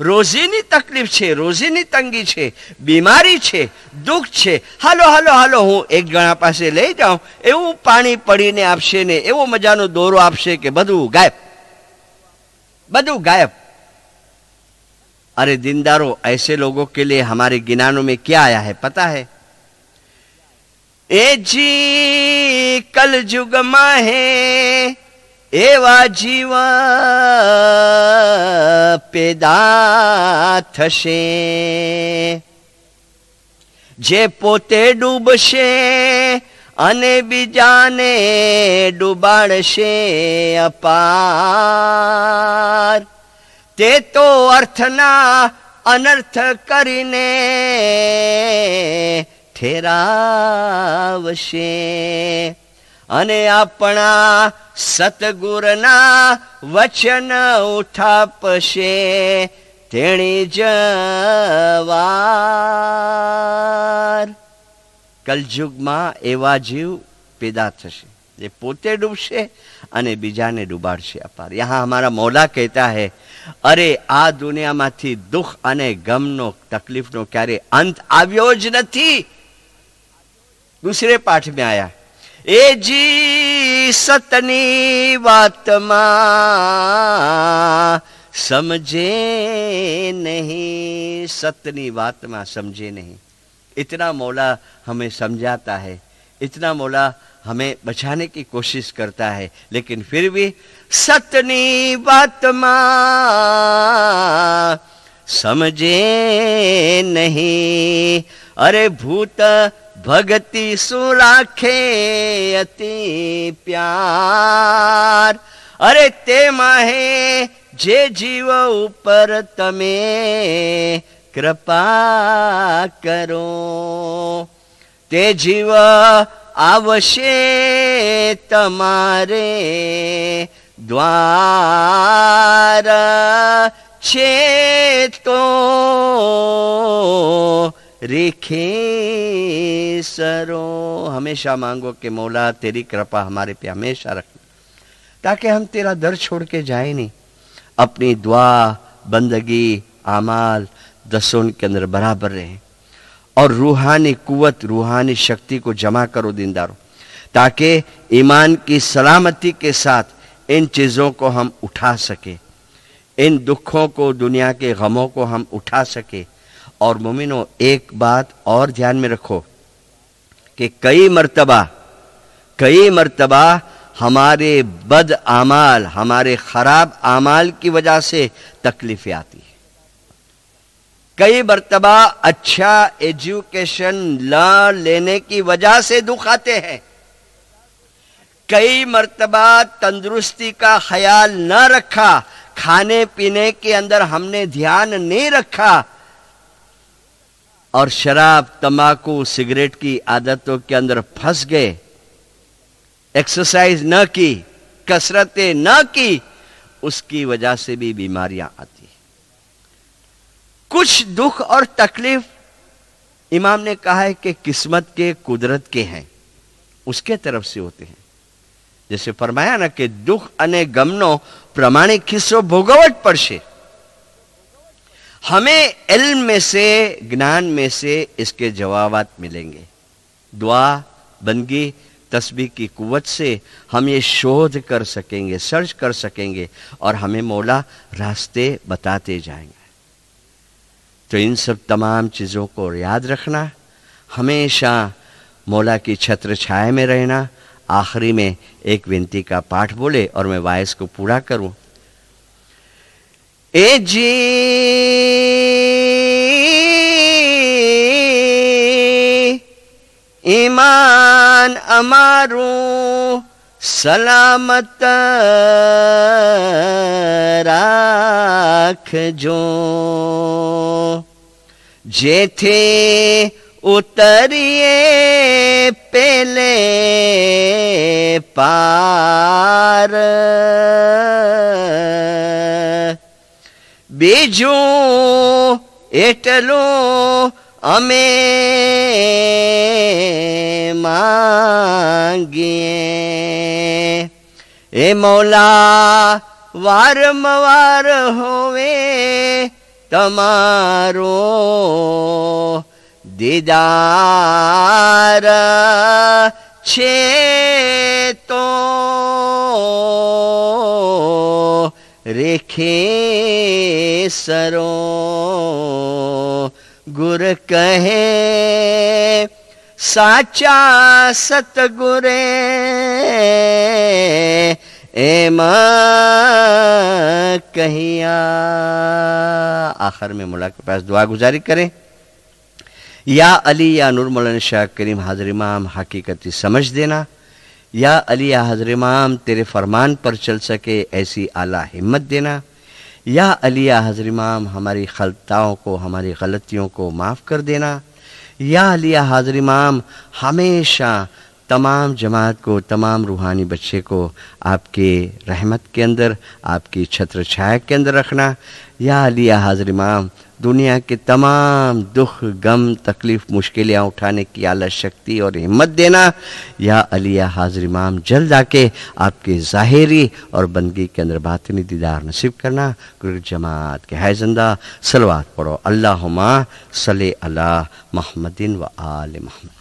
રોજીની તકલીફ છે રોજીની તંગી છે બીમારી છે દુઃખ છે હાલો હાલો હાલો હું એક જણા પાસે લઈ જાઉં એવું પાણી પડીને આપશે ને એવો મજાનો દોરો આપશે કે બધું ગાયબ બધું ગાયબ અરે દિનદારો એસે લોકો કે लिए हमारे गिनानों में ક્યાં આયા હે પતા હે ए जी कल जुग माहे એવા જીવા પેદા થશે જે પોતે ડૂબશે અને બીજાને ડૂબાડશે અપાર તે તો અર્થના અનર્થ કરીને ઠેરાવશે અને આપણા સતગુરના વચન ઉઠાપશે તેણી જવાર કલયુગમાં એવા જીવ પેદા થશે જે પોતે ડૂબશે અને બીજાને ડૂબાડશે અપાર યહાં અમારા મોલા કહેતા હે અરે આ દુનિયામાંથી દુઃખ અને ગમનો તકલીફનો ક્યારે અંત આવ્યો જ નથી દૂસરે પાઠ મેં આયા जी सतनी बात समझे नहीं सतनी वातमा समझे नहीं इतना मौला हमें समझाता है इतना मौला हमें बचाने की कोशिश करता है लेकिन फिर भी सतनी वातमा समझे नहीं अरे भूत भगति सुराखे अति प्यार अरे ते माहे जे जीव ऊपर तमे कृपा करो ते जीव आवशे तमारे द्वार छे तो રેખે सरो हमेशा मांगो कि मौला तेरी कृपा हमारे पे हमेशा रख ताकि हम तेरा दर छोड़ के जाए नहीं अपनी दुआ बंदगी आमाल दसों के अंदर बराबर रहे और रूहानी कुवत रूहानी शक्ति को जमा करो दीनदारों ताकि ईमान की सलामती के साथ इन चीज़ों को हम उठा सके इन दुखों को दुनिया के गमों को हम उठा सके और मुमिनो एक बात और ध्यान में रखो कि कई मर्तबा कई मर्तबा हमारे बद आमाल हमारे ख़राब आमाल की वजह से तकलीफ़ें आती है कई मरतबा अच्छा एजुकेशन ला लेने की वजह से दुख आते हैं कई मरतबा तंदुरुस्ती का ख्याल न रखा खाने पीने के अंदर हमने ध्यान नहीं रखा और शराब तंबाकू सिगरेट की आदतों के अंदर फंस गए एक्सरसाइज न की कसरतें न की उसकी वजह से भी बीमारियां आती कुछ दुख और तकलीफ इमाम ने कहा है कि किस्मत के कुदरत के हैं उसके तरफ से होते हैं जैसे फरमाया ना कि दुख अने गमनों प्रमाणिक हिस्सों भोगवट पड़ से हमें इल्म में से ज्ञान में से इसके जवाब मिलेंगे दुआ बंदगी तस्बी की कुवत से हम ये शोध कर सकेंगे सर्च कर सकेंगे और हमें मौला रास्ते बताते जाएंगे तो इन सब तमाम चीज़ों को याद रखना हमेशा मौला की छत्र छाया में रहना आखिरी में एक विनती का पाठ बोले और मैं वायस को पूरा करूं ए जी ઈમાન અમારું સલામત રાખજો જેથી ઉતરીએ પેલે પાર બીજું એટલું અમે ए मौला वारं वार छे तो रेखे सरो गुर कहे सतगुरे ए कहिया आखिर में मुला के पास दुआ गुजारी करें या अली या नूर शाह करीम हाजर इमाम हकीकती समझ देना या अली या हजर इमाम तेरे फरमान पर चल सके ऐसी आला हिम्मत देना या अली या हजर इमाम हमारी खलताओं को हमारी गलतियों को माफ़ कर देना या अली या हाजर इमाम हमेशा तमाम जमात को तमाम रूहानी बच्चे को आपके रहमत के अंदर आपकी छत्र छाया के अंदर रखना या अलिया हाज़िर इमाम दुनिया के तमाम दुख गम तकलीफ़ मुश्किलें उठाने की आला शक्ति और हिम्मत देना या अलिया हाजिर इमाम जल्द आके आपके ज़ाहरी और बंदगी के अंदर बातनी दीदार नसीब करना गुरु जमात के है जिंदा सलवात पढ़ो अल्लाह सल अला महमदिन व आल महमद